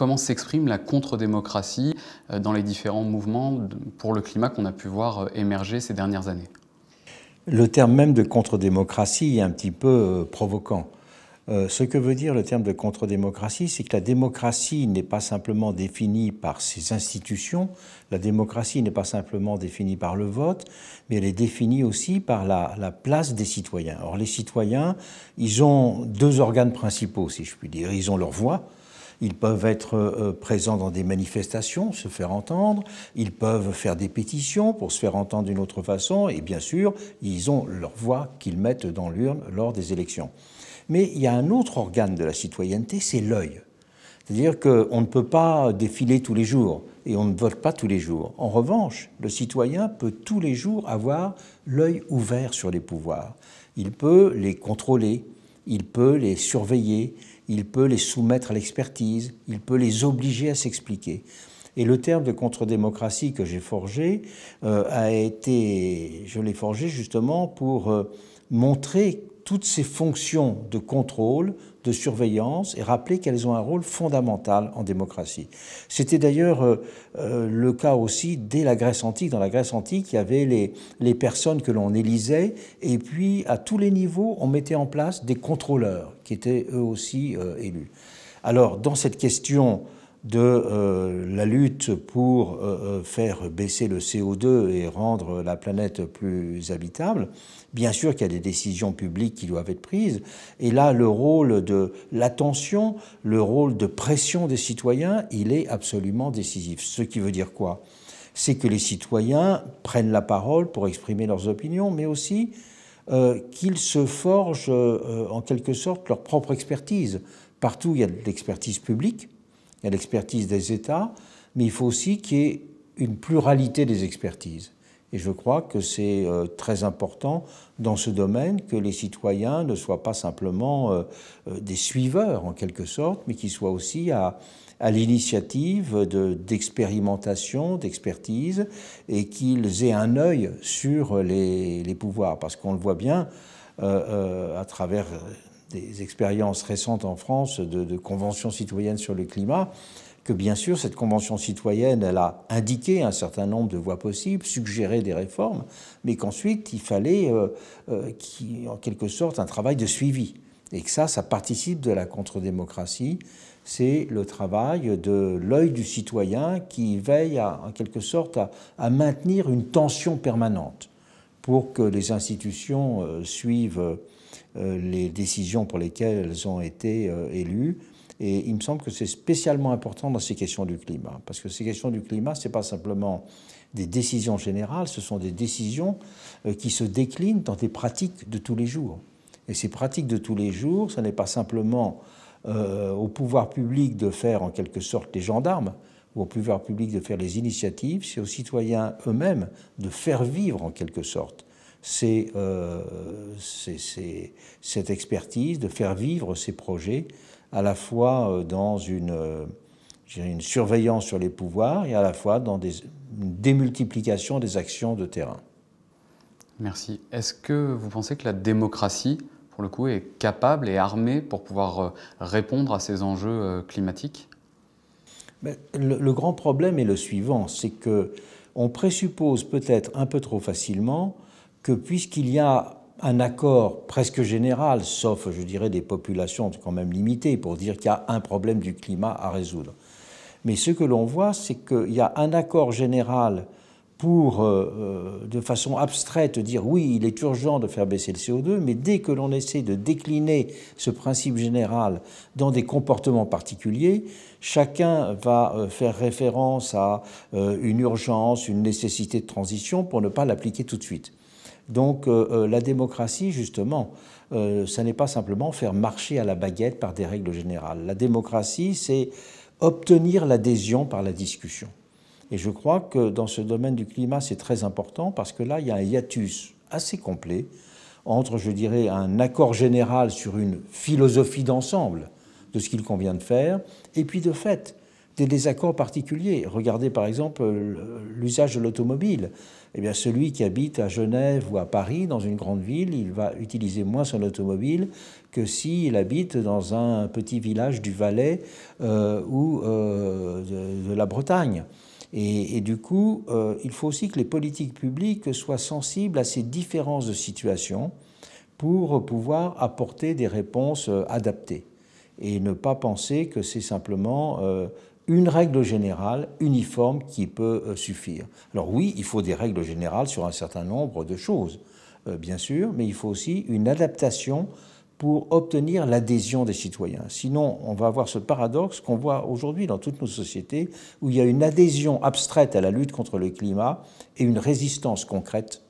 Comment s'exprime la contre-démocratie euh, dans les différents mouvements pour le climat qu'on a pu voir euh, émerger ces dernières années Le terme même de contre-démocratie est un petit peu euh, provoquant. ce que veut dire le terme de contre-démocratie, c'est que la démocratie n'est pas simplement définie par ses institutions, la démocratie n'est pas simplement définie par le vote, mais elle est définie aussi par la, la, place des citoyens. Or, les citoyens, ils ont deux organes principaux, si je puis dire. Ils ont leur voix, ils peuvent être euh, euh, présents dans des manifestations, se faire entendre, ils peuvent faire des pétitions pour se faire entendre d'une autre façon, et bien sûr, ils ont leur voix qu'ils mettent dans l'urne lors des élections. Mais il y a un autre organe de la citoyenneté, c'est l'œil. C'est-à-dire qu'on ne peut pas défiler tous les jours et on ne vote pas tous les jours. En revanche, le citoyen peut tous les jours avoir l'œil ouvert sur les pouvoirs. Il peut les contrôler, il peut les surveiller, il peut les soumettre à l'expertise, il peut les obliger à s'expliquer. Et le terme de contre-démocratie que j'ai forgé euh, a été, je l'ai forgé justement pour euh, montrer toutes ces fonctions de contrôle, de surveillance, et rappeler qu'elles ont un rôle fondamental en démocratie. C'était d'ailleurs euh, euh, le cas aussi dès la Grèce antique. Dans la Grèce antique, il y avait les, personnes que l'on élisait, et puis à tous les niveaux, on mettait en place des contrôleurs, qui étaient eux aussi euh, élus. Alors, dans cette question de euh, la lutte pour euh, euh, faire baisser le CO2 et rendre la planète plus habitable, bien sûr qu'il y a des décisions publiques qui doivent être prises. Et là, le rôle de l'attention, le rôle de pression des citoyens, il est absolument décisif. Ce qui veut dire quoi C'est que les citoyens prennent la parole pour exprimer leurs opinions, mais aussi qu'ils se forgent en quelque sorte leur propre expertise. Partout, il y a de l'expertise publique il y l'expertise des États, mais il faut aussi qu'il y ait une pluralité des expertises. Et je crois que c'est euh, très important dans ce domaine que les citoyens ne soient pas simplement euh, euh, des suiveurs en quelque sorte, mais qu'ils soient aussi à, l'initiative d'expérimentation, d'expertise, et qu'ils aient un œil sur les, pouvoirs. Parce qu'on le voit bien à travers des expériences récentes en France de, conventions citoyennes sur le climat, que bien sûr, cette convention citoyenne, elle a indiqué un certain nombre de voies possibles, suggéré des réformes, mais qu'ensuite, il fallait, euh, euh, en quelque sorte, un travail de suivi. Et que ça, ça participe de la contre-démocratie. C'est le travail de l'œil du citoyen qui veille, en quelque sorte, à maintenir une tension permanente pour que les institutions euh, suivent euh, les décisions pour lesquelles elles ont été euh, élues. Et il me semble que c'est spécialement important dans ces questions du climat, parce que ces questions du climat, ce n'est pas simplement des décisions générales, ce sont des décisions qui se déclinent dans des pratiques de tous les jours. Et ces pratiques de tous les jours, ce n'est pas simplement au pouvoir public de faire en quelque sorte les gendarmes, ou au pouvoir public de faire les initiatives, c'est aux citoyens eux-mêmes de faire vivre en quelque sorte euh, cette expertise, de faire vivre ces projets, à la fois euh, dans une, euh, une surveillance sur les pouvoirs et à la fois dans des, une démultiplication des actions de terrain. Merci. Est-ce que vous pensez que la démocratie, pour le coup, est capable et armée pour pouvoir répondre à ces enjeux climatiques ben, le, grand problème est le suivant, c'est que on présuppose peut-être un peu trop facilement que puisqu'il y a un accord presque général, sauf je dirais des populations quand même limitées, pour dire qu'il y a un problème du climat à résoudre. Mais ce que l'on voit, c'est qu'il y a un accord général pour, euh, euh, de façon abstraite, dire oui, il est urgent de faire baisser le CO2, mais dès que l'on essaie de décliner ce principe général dans des comportements particuliers, chacun va euh, faire référence à une urgence, une nécessité de transition pour ne pas l'appliquer tout de suite. Donc la démocratie, justement, ça n'est pas simplement faire marcher à la baguette par des règles générales. La démocratie, c'est obtenir l'adhésion par la discussion. Et je crois que dans ce domaine du climat, c'est très important parce que là, il y a un hiatus assez complet entre, je dirais, un accord général sur une philosophie d'ensemble de ce qu'il convient de faire, et puis de fait, des désaccords particuliers. Regardez par exemple l'usage de l'automobile. Eh bien, celui qui habite à Genève ou à Paris, dans une grande ville, il va utiliser moins son automobile que s'il habite dans un petit village du Valais euh, ou euh, de, la Bretagne. Et, du coup, euh, il faut aussi que les politiques publiques soient sensibles à ces différences de situation pour pouvoir apporter des réponses euh, adaptées et ne pas penser que c'est simplement euh, une règle générale uniforme qui peut suffire. Alors oui, il faut des règles générales sur un certain nombre de choses, bien sûr, mais il faut aussi une adaptation pour obtenir l'adhésion des citoyens. Sinon, on va avoir ce paradoxe qu'on voit aujourd'hui dans toutes nos sociétés, où il y a une adhésion abstraite à la lutte contre le climat et une résistance concrète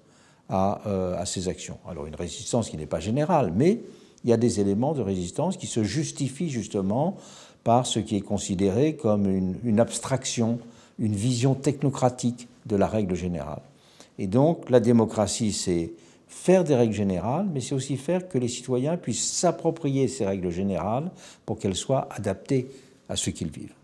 à, euh, ces actions. Alors une résistance qui n'est pas générale, mais il y a des éléments de résistance qui se justifient justement par ce qui est considéré comme une abstraction, une vision technocratique de la règle générale. Et donc la démocratie, c'est faire des règles générales, mais c'est aussi faire que les citoyens puissent s'approprier ces règles générales pour qu'elles soient adaptées à ce qu'ils vivent.